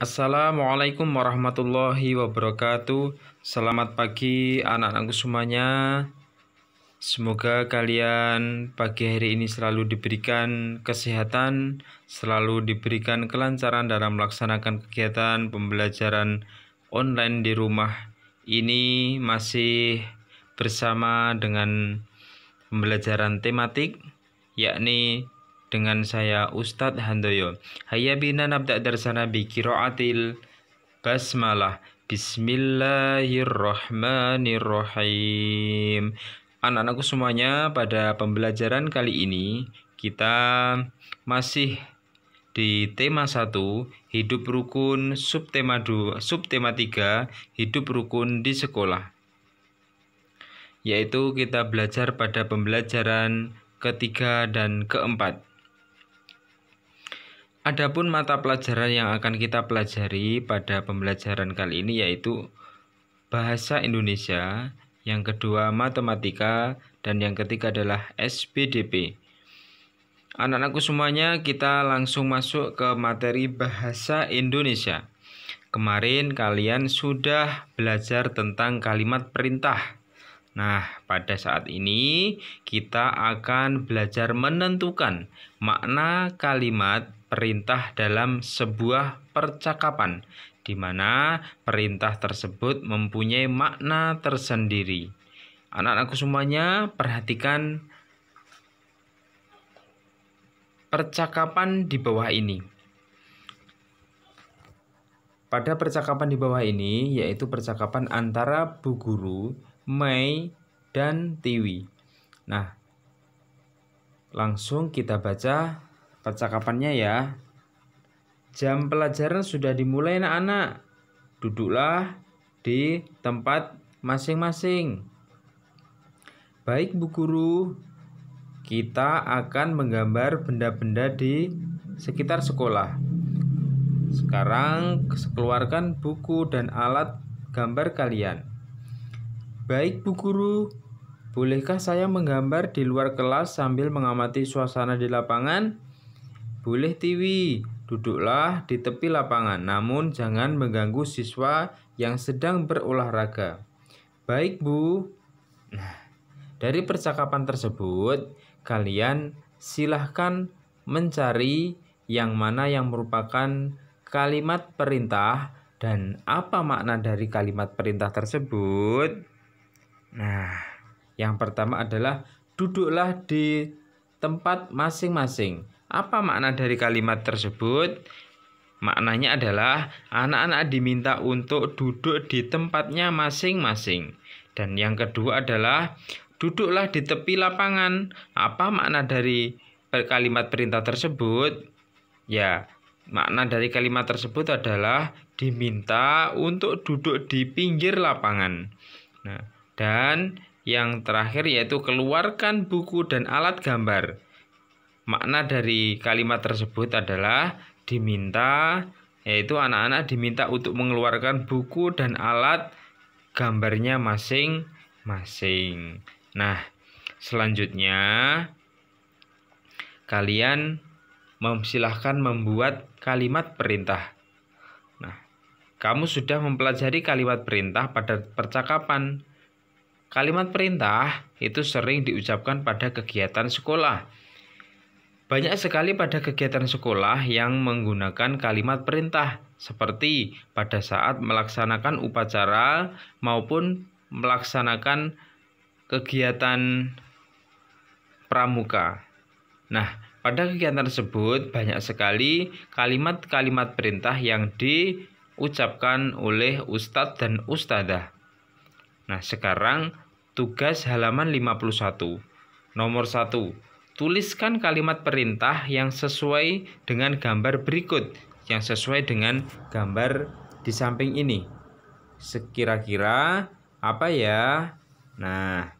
Assalamualaikum warahmatullahi wabarakatuh. Selamat pagi anak-anakku semuanya. Semoga kalian pagi hari ini selalu diberikan kesehatan, selalu diberikan kelancaran dalam melaksanakan kegiatan pembelajaran online di rumah. Ini masih bersama dengan pembelajaran tematik, yakni dengan saya Ustadz Handoyo. Hayya bina nabda darsana bi kiraatil basmalah. Bismillahirrahmanirrahim. Anak-anakku semuanya, pada pembelajaran kali ini kita masih di tema 1 hidup rukun subtema 2 subtema 3 hidup rukun di sekolah yaitu kita belajar pada pembelajaran ketiga dan keempat Adapun mata pelajaran yang akan kita pelajari pada pembelajaran kali ini yaitu bahasa Indonesia, yang kedua matematika, dan yang ketiga adalah SPDP. Anak-anakku semuanya, kita langsung masuk ke materi bahasa Indonesia. Kemarin kalian sudah belajar tentang kalimat perintah. Nah, pada saat ini kita akan belajar menentukan makna kalimat perintah dalam sebuah percakapan, di mana perintah tersebut mempunyai makna tersendiri. Anak-anakku semuanya, perhatikan percakapan di bawah ini. Pada percakapan di bawah ini, yaitu percakapan antara Bu Guru, Mei, dan Tiwi. Nah, langsung kita baca percakapannya ya. Jam pelajaran sudah dimulai anak-anak. Duduklah di tempat masing-masing. Baik Bu Guru, kita akan menggambar benda-benda di sekitar sekolah. Sekarang keluarkan buku dan alat gambar kalian. Baik Bu Guru, bolehkah saya menggambar di luar kelas sambil mengamati suasana di lapangan? Boleh Tiwi, duduklah di tepi lapangan, namun jangan mengganggu siswa yang sedang berolahraga. Baik, Bu. Nah, dari percakapan tersebut, kalian silahkan mencari yang mana yang merupakan kalimat perintah dan apa makna dari kalimat perintah tersebut. Nah, yang pertama adalah duduklah di tempat masing-masing. Apa makna dari kalimat tersebut? Maknanya adalah anak-anak diminta untuk duduk di tempatnya masing-masing. Dan yang kedua adalah duduklah di tepi lapangan. Apa makna dari kalimat perintah tersebut? Ya, makna dari kalimat tersebut adalah diminta untuk duduk di pinggir lapangan. Nah, dan yang terakhir yaitu keluarkan buku dan alat gambar. Makna dari kalimat tersebut adalah diminta yaitu anak-anak diminta untuk mengeluarkan buku dan alat gambarnya masing-masing. Nah, selanjutnya kalian silahkan membuat kalimat perintah. Nah, kamu sudah mempelajari kalimat perintah pada percakapan. Kalimat perintah itu sering diucapkan pada kegiatan sekolah banyak sekali pada kegiatan sekolah yang menggunakan kalimat perintah seperti pada saat melaksanakan upacara maupun melaksanakan kegiatan pramuka. Nah, pada kegiatan tersebut banyak sekali kalimat-kalimat perintah yang diucapkan oleh ustadz dan ustadzah. Nah, sekarang tugas halaman 51. Nomor 1 Tuliskan kalimat perintah yang sesuai dengan gambar berikut, yang sesuai dengan gambar di samping ini. Sekira-kira apa ya? Nah,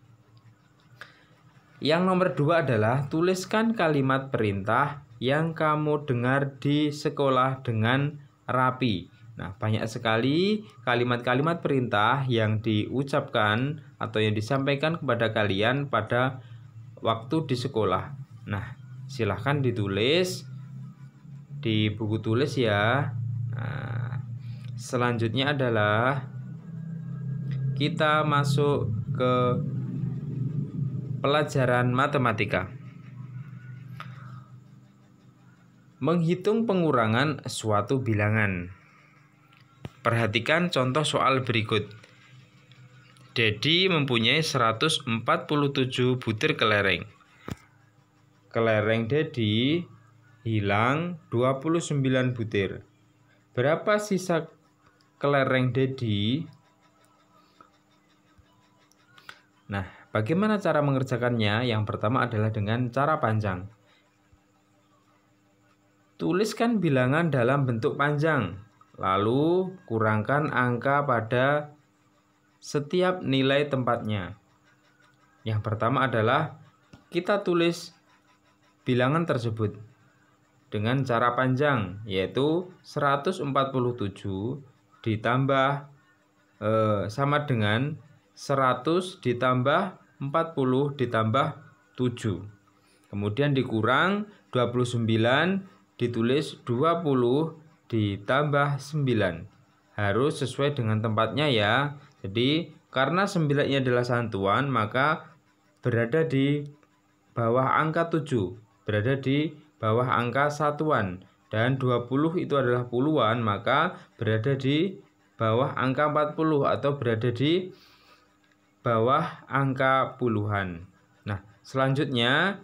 yang nomor dua adalah tuliskan kalimat perintah yang kamu dengar di sekolah dengan rapi. Nah, banyak sekali kalimat-kalimat perintah yang diucapkan atau yang disampaikan kepada kalian pada waktu di sekolah. Nah, silahkan ditulis di buku tulis ya. Nah, selanjutnya adalah kita masuk ke pelajaran matematika. Menghitung pengurangan suatu bilangan. Perhatikan contoh soal berikut. Dedi mempunyai 147 butir kelereng. Kelereng Dedi hilang 29 butir. Berapa sisa kelereng Dedi? Nah, bagaimana cara mengerjakannya? Yang pertama adalah dengan cara panjang. Tuliskan bilangan dalam bentuk panjang, lalu kurangkan angka pada setiap nilai tempatnya. Yang pertama adalah kita tulis bilangan tersebut dengan cara panjang yaitu 147 ditambah eh, sama dengan 100 ditambah 40 ditambah 7. Kemudian dikurang 29 ditulis 20 ditambah 9. Harus sesuai dengan tempatnya ya. Jadi karena 9 ini adalah santuan maka berada di bawah angka 7, berada di bawah angka satuan dan 20 itu adalah puluhan maka berada di bawah angka 40 atau berada di bawah angka puluhan. Nah, selanjutnya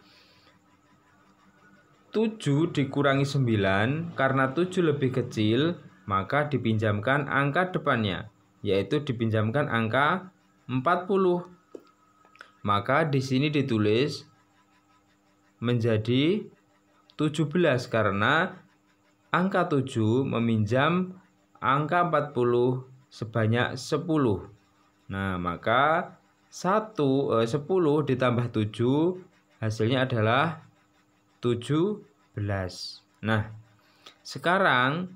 7 dikurangi 9 karena 7 lebih kecil maka dipinjamkan angka depannya yaitu dipinjamkan angka 40. Maka di sini ditulis menjadi 17 karena angka 7 meminjam angka 40 sebanyak 10. Nah, maka 1 eh, 10 ditambah 7 hasilnya adalah 17. Nah, sekarang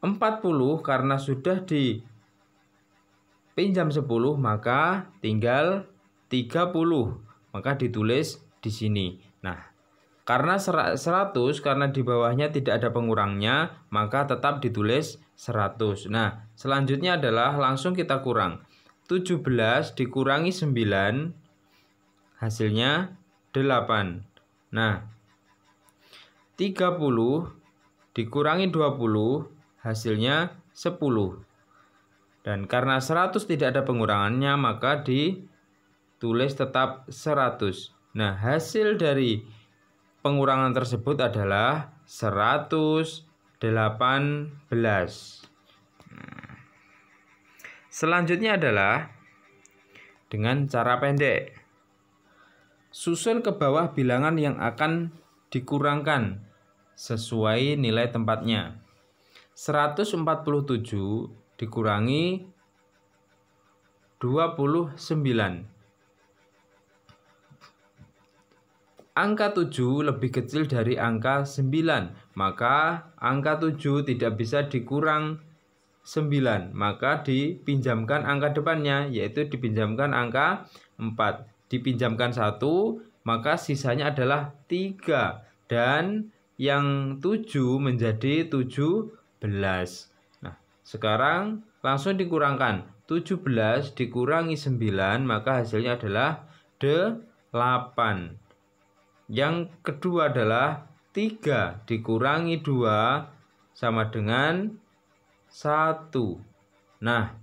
40 karena sudah di pinjam 10 maka tinggal 30. Maka ditulis di sini. Nah, karena 100 karena di bawahnya tidak ada pengurangnya, maka tetap ditulis 100. Nah, selanjutnya adalah langsung kita kurang. 17 dikurangi 9 hasilnya 8. Nah, 30 dikurangi 20 hasilnya 10. Dan karena 100 tidak ada pengurangannya maka ditulis tetap 100. Nah, hasil dari pengurangan tersebut adalah 118. Nah, selanjutnya adalah dengan cara pendek. Susun ke bawah bilangan yang akan dikurangkan sesuai nilai tempatnya. 147 dikurangi 29. Angka 7 lebih kecil dari angka 9, maka angka 7 tidak bisa dikurang 9, maka dipinjamkan angka depannya, yaitu dipinjamkan angka 4. Dipinjamkan 1, maka sisanya adalah 3, dan yang 7 menjadi 7 Nah, sekarang langsung dikurangkan. 17 dikurangi 9 maka hasilnya adalah 8. Yang kedua adalah 3 dikurangi 2 sama dengan 1. Nah,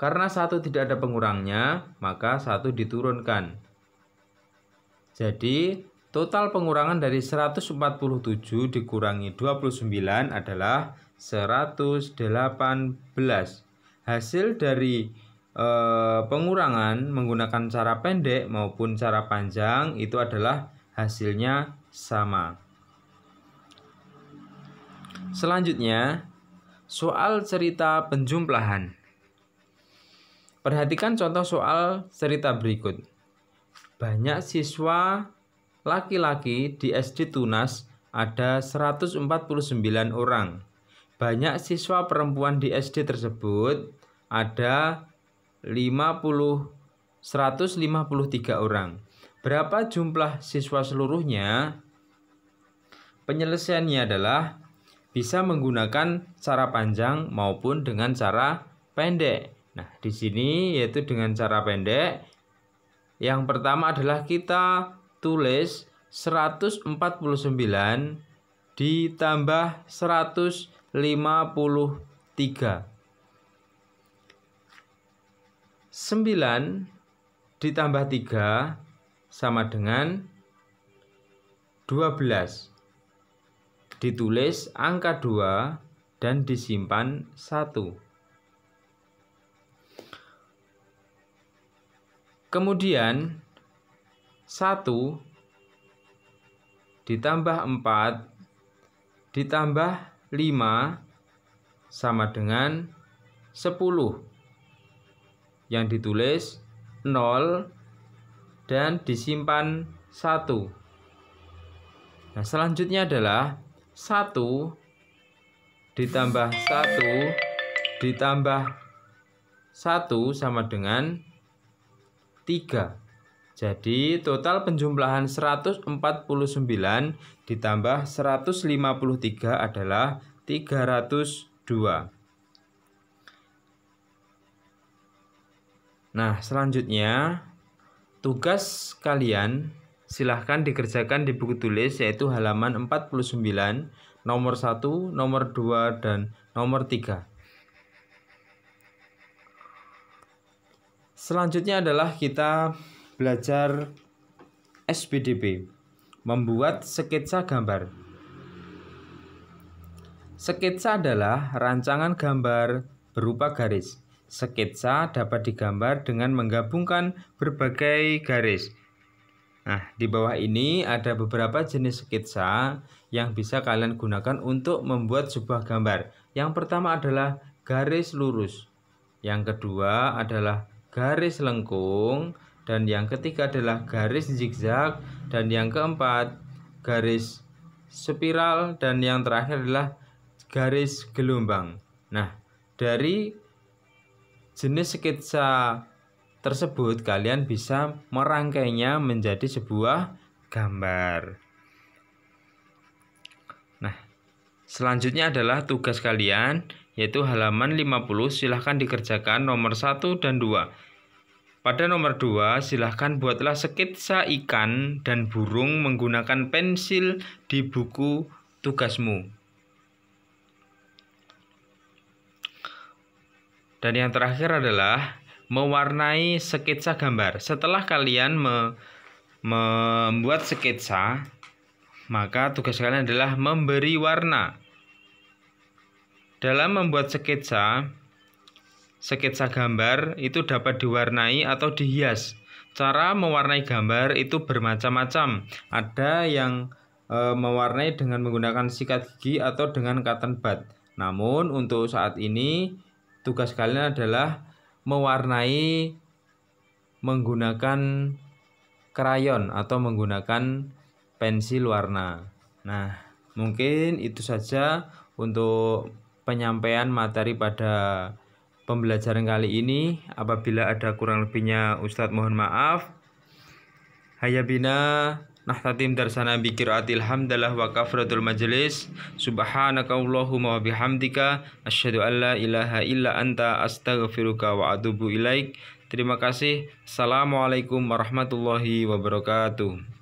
karena 1 tidak ada pengurangnya, maka 1 diturunkan. Jadi Total pengurangan dari 147 dikurangi 29 adalah 118. Hasil dari e, pengurangan menggunakan cara pendek maupun cara panjang itu adalah hasilnya sama. Selanjutnya, soal cerita penjumlahan. Perhatikan contoh soal cerita berikut. Banyak siswa laki-laki di SD Tunas ada 149 orang. Banyak siswa perempuan di SD tersebut ada 50 153 orang. Berapa jumlah siswa seluruhnya? Penyelesaiannya adalah bisa menggunakan cara panjang maupun dengan cara pendek. Nah, di sini yaitu dengan cara pendek yang pertama adalah kita tulis 149 ditambah 153. 9 ditambah 3 sama dengan 12. Ditulis angka 2 dan disimpan 1. Kemudian 1 ditambah 4 ditambah 5 sama dengan 10 yang ditulis 0 dan disimpan 1 nah selanjutnya adalah 1 ditambah 1 ditambah 1 sama dengan 3 jadi total penjumlahan 149 ditambah 153 adalah 302. Nah, selanjutnya tugas kalian silahkan dikerjakan di buku tulis yaitu halaman 49, nomor 1, nomor 2, dan nomor 3. Selanjutnya adalah kita belajar SPDB membuat sketsa gambar. Sketsa adalah rancangan gambar berupa garis. Sketsa dapat digambar dengan menggabungkan berbagai garis. Nah, di bawah ini ada beberapa jenis sketsa yang bisa kalian gunakan untuk membuat sebuah gambar. Yang pertama adalah garis lurus. Yang kedua adalah garis lengkung dan yang ketiga adalah garis zigzag dan yang keempat garis spiral dan yang terakhir adalah garis gelombang. Nah, dari jenis sketsa tersebut kalian bisa merangkainya menjadi sebuah gambar. Nah, selanjutnya adalah tugas kalian yaitu halaman 50 silahkan dikerjakan nomor 1 dan 2. Pada nomor 2, silahkan buatlah sketsa ikan dan burung menggunakan pensil di buku tugasmu. Dan yang terakhir adalah mewarnai sketsa gambar. Setelah kalian me membuat sketsa, maka tugas kalian adalah memberi warna. Dalam membuat sketsa, sketsa gambar itu dapat diwarnai atau dihias. Cara mewarnai gambar itu bermacam-macam. Ada yang e, mewarnai dengan menggunakan sikat gigi atau dengan cotton bud. Namun untuk saat ini tugas kalian adalah mewarnai menggunakan krayon atau menggunakan pensil warna. Nah, mungkin itu saja untuk penyampaian materi pada pembelajaran kali ini. Apabila ada kurang lebihnya Ustadz mohon maaf. Hayabina nahtatim darsana bikir atil hamdalah wa kafratul majlis. Subhanaka Allahumma wa bihamdika asyhadu an la ilaha illa anta astaghfiruka wa atubu ilaik. Terima kasih. Assalamualaikum warahmatullahi wabarakatuh.